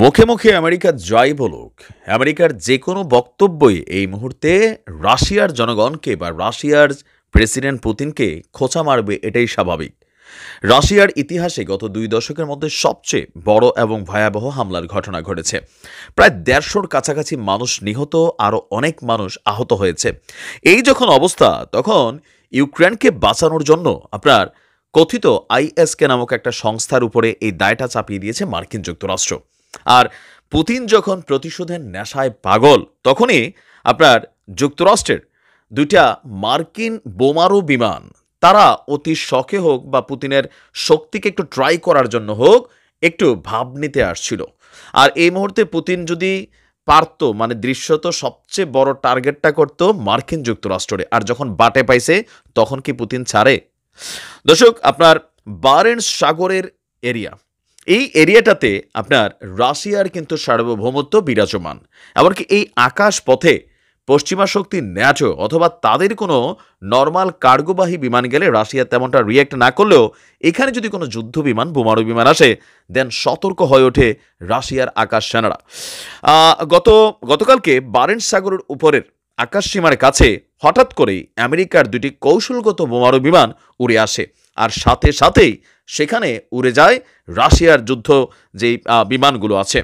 মুখে মুখে আমেরিকা যাই বলুক আমেরিকার যে কোনো বক্তব্যই এই মুহূর্তে রাশিয়ার জনগণকে বা রাশিয়ার প্রেসিডেন্ট পুতিনকে খোঁচা মারবে এটাই স্বাভাবিক রাশিয়ার ইতিহাসে গত দুই দশকের মধ্যে সবচেয়ে বড় এবং ভয়াবহ হামলার ঘটনা ঘটেছে প্রায় দেড়শোর কাছাকাছি মানুষ নিহত আরও অনেক মানুষ আহত হয়েছে এই যখন অবস্থা তখন ইউক্রেনকে বাঁচানোর জন্য আপনার কথিত আইএসকে নামক একটা সংস্থার উপরে এই দায়টা চাপিয়ে দিয়েছে মার্কিন যুক্তরাষ্ট্র আর পুতিন যখন প্রতিশোধের নেশায় পাগল তখনই আপনার যুক্তরাষ্ট্রের দুইটা মার্কিন বোমারু বিমান তারা অতি শখে হোক বা পুতিনের শক্তিকে একটু ট্রাই করার জন্য হোক একটু ভাব নিতে আসছিল আর এই মুহূর্তে পুতিন যদি পারত মানে দৃশ্যত সবচেয়ে বড় টার্গেটটা করত মার্কিন যুক্তরাষ্ট্রে আর যখন বাটে পাইছে তখন কি পুতিন ছাড়ে দর্শক আপনার বারেন সাগরের এরিয়া এই এরিয়াটাতে আপনার রাশিয়ার কিন্তু সার্বভৌমত্ব বিরাজমান এমনকি এই আকাশ পথে পশ্চিমা শক্তি ন্যাচো অথবা তাদের কোনো নর্মাল কার্গোবাহী বিমান গেলে রাশিয়া তেমনটা রিয়্যাক্ট না করলেও এখানে যদি কোনো যুদ্ধ বিমান বোমারু বিমান আসে দেন সতর্ক হয়ে ওঠে রাশিয়ার আকাশ সেনারা গত গতকালকে বারেন্স সাগরের উপরের আকাশ সীমার কাছে হঠাৎ করেই আমেরিকার দুটি কৌশলগত বোমারু বিমান উড়ে আসে আর সাথে সাথেই সেখানে উড়ে যায় রাশিয়ার যুদ্ধ যেই বিমানগুলো আছে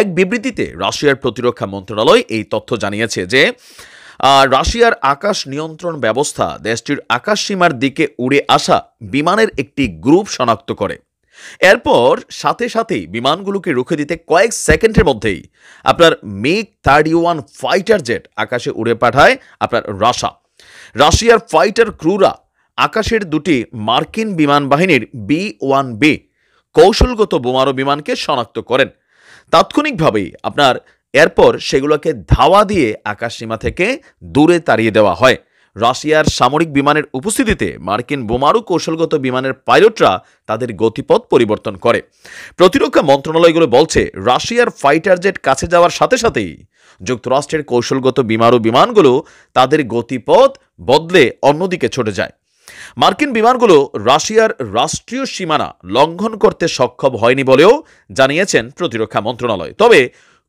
এক বিবৃতিতে রাশিয়ার প্রতিরক্ষা মন্ত্রণালয় এই তথ্য জানিয়েছে যে রাশিয়ার আকাশ নিয়ন্ত্রণ ব্যবস্থা দেশটির আকাশ সীমার দিকে উড়ে আসা বিমানের একটি গ্রুপ শনাক্ত করে এরপর সাথে সাথেই বিমানগুলোকে রুখে দিতে কয়েক সেকেন্ডের মধ্যেই আপনার MiG thirty one fighter jet আকাশে উড়ে পাঠায় আপনার রাশা রাশিয়ার ফাইটার ক্রুরা আকাশের দুটি মার্কিন বিমান বাহিনীর বি ওয়ান বি কৌশলগত বোমারো বিমানকে শনাক্ত করেন তাৎক্ষণিকভাবেই আপনার এরপর সেগুলোকে ধাওয়া দিয়ে আকাশসীমা থেকে দূরে তাড়িয়ে দেওয়া হয় রাশিয়ার সামরিক বিমানের উপস্থিতিতে মার্কিন বোমারু কৌশলগত বিমানের পাইলটরা তাদের গতিপথ পরিবর্তন করে প্রতিরক্ষা মন্ত্রণালয়গুলো বলছে রাশিয়ার ফাইটার জেট কাছে যাওয়ার সাথে সাথেই যুক্তরাষ্ট্রের কৌশলগত বিমারু বিমানগুলো তাদের গতিপথ বদলে অন্যদিকে ছুটে যায় মার্কিন বিমানগুলো রাশিয়ার রাষ্ট্রীয় সীমানা লঙ্ঘন করতে সক্ষম হয়নি বলেও জানিয়েছেন প্রতিরক্ষা মন্ত্রণালয় তবে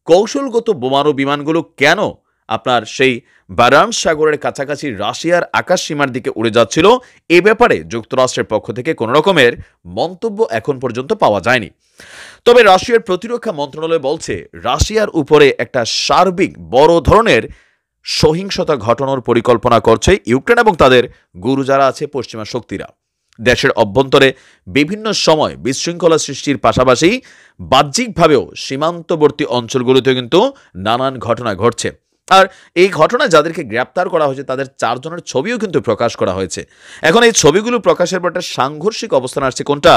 কৌশলগত বোমারু বিমানগুলো কেন আপনার সেই বারান সাগরের কাছাকাছি রাশিয়ার আকাশ সীমার দিকে উড়ে যাচ্ছিল এ ব্যাপারে যুক্তরাষ্ট্রের পক্ষ থেকে কোনো রকমের মন্তব্য এখন পর্যন্ত পাওয়া যায়নি তবে রাশিয়ার প্রতিরক্ষা মন্ত্রণালয় বলছে রাশিয়ার উপরে একটা সার্বিক বড় ধরনের সহিংসতা ঘটানোর পরিকল্পনা করছে ইউক্রেন এবং তাদের গুরু যারা আছে পশ্চিমা শক্তিরা দেশের অভ্যন্তরে বিভিন্ন সময় বিশৃঙ্খলা সৃষ্টির পাশাপাশি বাহ্যিকভাবেও সীমান্তবর্তী অঞ্চলগুলোতে কিন্তু নানান ঘটনা ঘটছে আর এই ঘটনায় যাদেরকে গ্রেপ্তার করা হয়েছে তাদের চারজনের ছবিও কিন্তু প্রকাশ করা হয়েছে এখন এই ছবিগুলো প্রকাশের পর একটা সাংঘর্ষিক অবস্থান আসছে কোনটা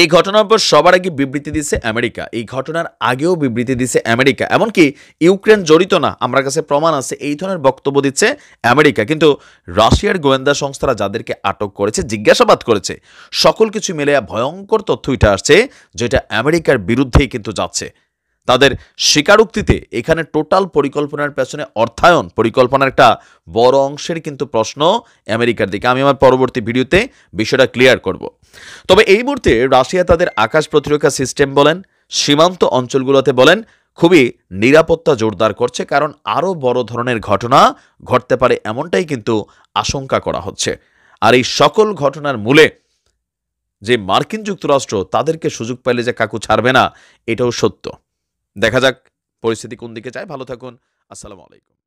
এই ঘটনার পর সবার আগে বিবৃতি দিছে আমেরিকা এই ঘটনার আগেও বিবৃতি দিছে আমেরিকা এমনকি ইউক্রেন জড়িত না আমার কাছে প্রমাণ আছে এই ধরনের বক্তব্য দিচ্ছে আমেরিকা কিন্তু রাশিয়ার গোয়েন্দা সংস্থারা যাদেরকে আটক করেছে জিজ্ঞাসাবাদ করেছে সকল কিছু মিলে ভয়ঙ্কর তথ্য এটা আসছে যেটা আমেরিকার বিরুদ্ধেই কিন্তু যাচ্ছে তাদের স্বীকারোক্তিতে এখানে টোটাল পরিকল্পনার পেছনে অর্থায়ন পরিকল্পনার একটা বড় অংশের কিন্তু প্রশ্ন আমেরিকার দিকে আমি আমার পরবর্তী ভিডিওতে বিষয়টা ক্লিয়ার করব তবে এই মুহূর্তে রাশিয়া তাদের আকাশ প্রতিরক্ষা সিস্টেম বলেন সীমান্ত অঞ্চলগুলোতে বলেন খুবই নিরাপত্তা জোরদার করছে কারণ আরও বড় ধরনের ঘটনা ঘটতে পারে এমনটাই কিন্তু আশঙ্কা করা হচ্ছে আর এই সকল ঘটনার মূলে যে মার্কিন যুক্তরাষ্ট্র তাদেরকে সুযোগ পাইলে যে কাকু ছাড়বে না এটাও সত্য দেখা যাক পরিস্থিতি কোন দিকে যায় ভালো থাকুন আসসালামু আলাইকুম